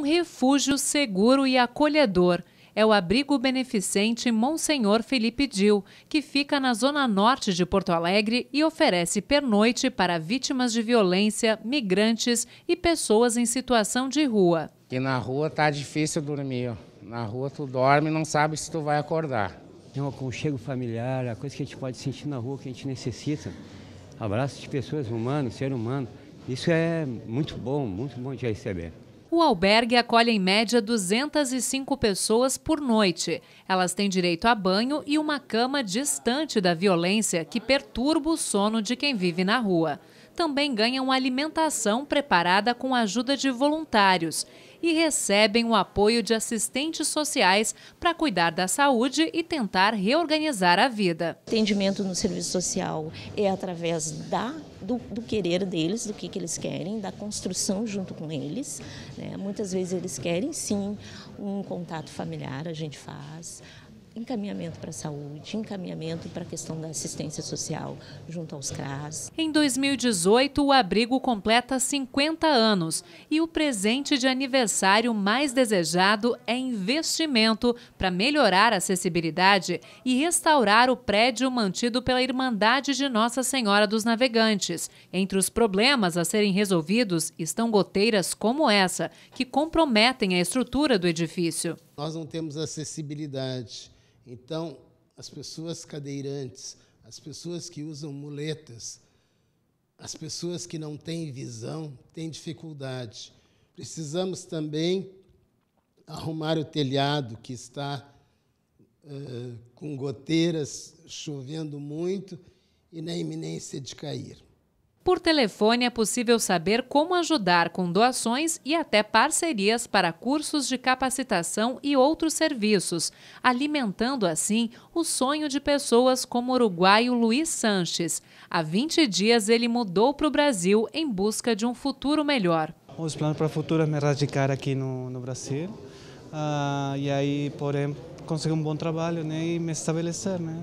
um refúgio seguro e acolhedor. É o abrigo beneficente Monsenhor Felipe Dil, que fica na zona norte de Porto Alegre e oferece pernoite para vítimas de violência, migrantes e pessoas em situação de rua. Que na rua tá difícil dormir. Na rua tu dorme e não sabe se tu vai acordar. Tem um aconchego familiar, a coisa que a gente pode sentir na rua que a gente necessita. Abraço de pessoas humanas, ser humano. Isso é muito bom, muito bom de receber. O albergue acolhe em média 205 pessoas por noite. Elas têm direito a banho e uma cama distante da violência que perturba o sono de quem vive na rua também ganham alimentação preparada com a ajuda de voluntários e recebem o apoio de assistentes sociais para cuidar da saúde e tentar reorganizar a vida. O atendimento no serviço social é através da, do, do querer deles, do que, que eles querem, da construção junto com eles. Né? Muitas vezes eles querem sim um contato familiar, a gente faz encaminhamento para a saúde, encaminhamento para a questão da assistência social junto aos CRAS. Em 2018, o abrigo completa 50 anos e o presente de aniversário mais desejado é investimento para melhorar a acessibilidade e restaurar o prédio mantido pela Irmandade de Nossa Senhora dos Navegantes. Entre os problemas a serem resolvidos estão goteiras como essa, que comprometem a estrutura do edifício nós não temos acessibilidade. Então, as pessoas cadeirantes, as pessoas que usam muletas, as pessoas que não têm visão têm dificuldade. Precisamos também arrumar o telhado que está uh, com goteiras, chovendo muito e na iminência de cair. Por telefone é possível saber como ajudar com doações e até parcerias para cursos de capacitação e outros serviços, alimentando assim o sonho de pessoas como o uruguaio Luiz Sanches. Há 20 dias ele mudou para o Brasil em busca de um futuro melhor. Os planos para o futuro é me radicar aqui no, no Brasil. Ah, e aí, porém, conseguir um bom trabalho né, e me estabelecer. Né?